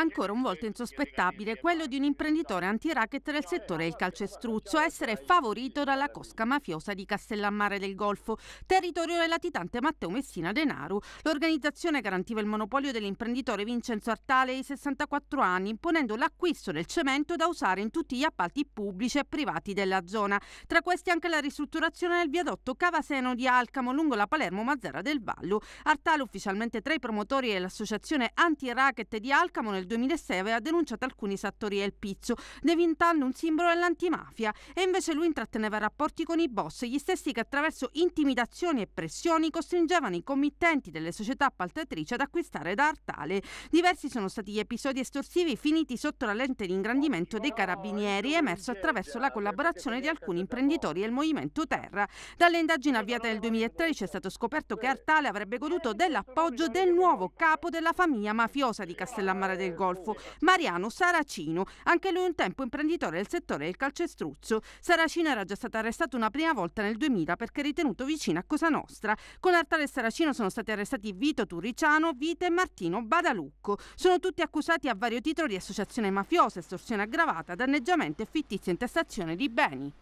ancora un volto insospettabile, quello di un imprenditore anti-racket del settore del calcestruzzo, a essere favorito dalla cosca mafiosa di Castellammare del Golfo, territorio del latitante Matteo Messina Denaro. L'organizzazione garantiva il monopolio dell'imprenditore Vincenzo Artale di 64 anni, imponendo l'acquisto del cemento da usare in tutti gli appalti pubblici e privati della zona, tra questi anche la ristrutturazione del viadotto Cavaseno di Alcamo lungo la Palermo-Mazzara del Vallo. Artale ufficialmente tra i promotori dell'associazione anti-racket di Alcamo nel del 2006 aveva denunciato alcuni sattori del Pizzo, diventando un simbolo dell'antimafia, e invece lui intratteneva rapporti con i boss, gli stessi che attraverso intimidazioni e pressioni costringevano i committenti delle società appaltatrici ad acquistare da Artale. Diversi sono stati gli episodi estorsivi finiti sotto la lente di ingrandimento dei carabinieri, emerso attraverso la collaborazione di alcuni imprenditori del Movimento Terra. Dalle indagini avviate nel 2013 è stato scoperto che Artale avrebbe goduto dell'appoggio del nuovo capo della famiglia mafiosa di Castellammare del Golfo, Mariano Saracino, anche lui un tempo imprenditore del settore del calcestruzzo. Saracino era già stato arrestato una prima volta nel 2000 perché ritenuto vicino a Cosa Nostra. Con Artale Saracino sono stati arrestati Vito Turriciano, Vite e Martino Badalucco. Sono tutti accusati a vario titolo di associazione mafiosa, estorsione aggravata, danneggiamento e fittizia intestazione di beni.